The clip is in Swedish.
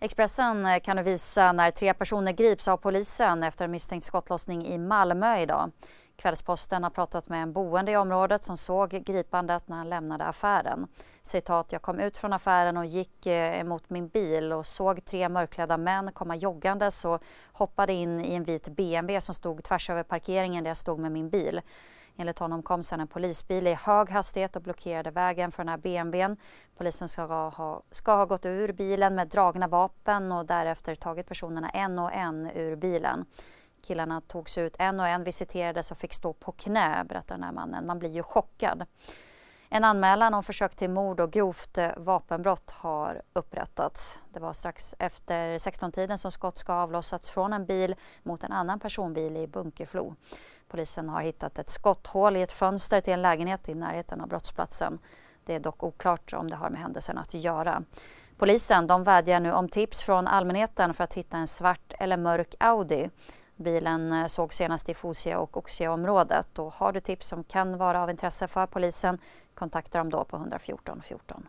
Expressen eh, kan nu visa när tre personer grips av polisen efter en misstänkt skottlossning i Malmö idag. Kvällsposten har pratat med en boende i området som såg gripandet när han lämnade affären. Citat, jag kom ut från affären och gick eh, mot min bil och såg tre mörklädda män komma joggandes och hoppade in i en vit BMW som stod tvärs över parkeringen där jag stod med min bil. Enligt honom kom sedan en polisbil i hög hastighet och blockerade vägen för den här BMWn. Polisen ska ha, ska ha gått ur bilen med dragna vapen och därefter tagit personerna en och en ur bilen. Killarna togs ut en och en, visiterades och fick stå på knä, berättar den här mannen. Man blir ju chockad. En anmälan om försök till mord och grovt eh, vapenbrott har upprättats. Det var strax efter 16-tiden som skott ska ha avlossats från en bil mot en annan personbil i Bunkeflo. Polisen har hittat ett skotthål i ett fönster till en lägenhet i närheten av brottsplatsen. Det är dock oklart om det har med händelsen att göra. Polisen de vädjar nu om tips från allmänheten för att hitta en svart eller mörk Audi. Bilen eh, såg senast i Fosie och Oxie-området. Har du tips som kan vara av intresse för polisen kontakta dem då på 114 14.